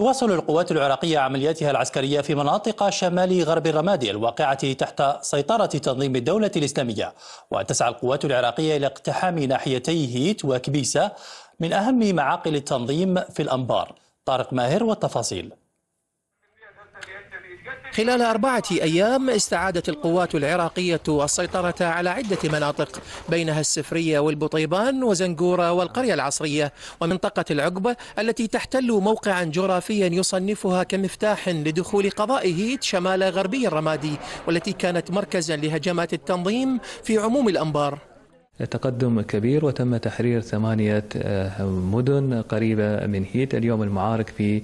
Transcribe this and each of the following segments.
تواصل القوات العراقية عملياتها العسكرية في مناطق شمال غرب الرمادي الواقعة تحت سيطرة تنظيم الدولة الإسلامية وتسعى القوات العراقية إلى اقتحام ناحيتي هيت وكبيسة من أهم معاقل التنظيم في الأنبار طارق ماهر والتفاصيل خلال أربعة أيام استعادت القوات العراقية السيطرة على عدة مناطق بينها السفرية والبطيبان وزنقورة والقرية العصرية ومنطقة العقبة التي تحتل موقعا جغرافيا يصنفها كمفتاح لدخول قضائه شمال غربي الرمادي والتي كانت مركزا لهجمات التنظيم في عموم الأنبار تقدم كبير وتم تحرير ثمانية آه، مدن قريبة من هيت اليوم المعارك في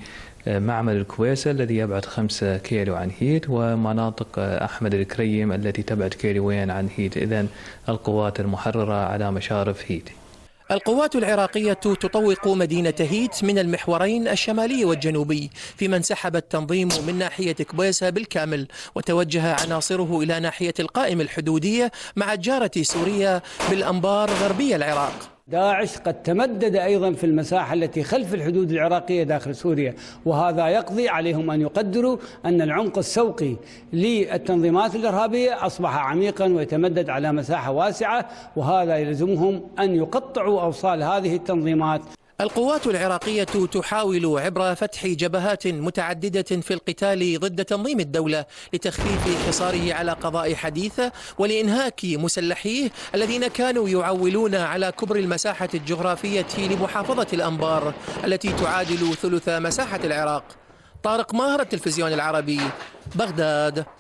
آه، معمل الكويسة الذي يبعد خمسة كيلو عن هيت ومناطق آه، أحمد الكريم التي تبعد كيلوين عن هيت إذا القوات المحررة على مشارف هيت القوات العراقية تطوق مدينة هيت من المحورين الشمالي والجنوبي فيما انسحب التنظيم من ناحية كبيسة بالكامل وتوجه عناصره إلى ناحية القائم الحدودية مع الجارة سوريا بالأنبار غربي العراق داعش قد تمدد أيضا في المساحة التي خلف الحدود العراقية داخل سوريا وهذا يقضي عليهم أن يقدروا أن العمق السوقي للتنظيمات الإرهابية أصبح عميقا ويتمدد على مساحة واسعة وهذا يلزمهم أن يقطعوا أوصال هذه التنظيمات القوات العراقية تحاول عبر فتح جبهات متعددة في القتال ضد تنظيم الدولة لتخفيف حصاره على قضاء حديثة ولإنهاك مسلحيه الذين كانوا يعولون على كبر المساحة الجغرافية لمحافظة الأنبار التي تعادل ثلث مساحة العراق طارق ماهر التلفزيون العربي بغداد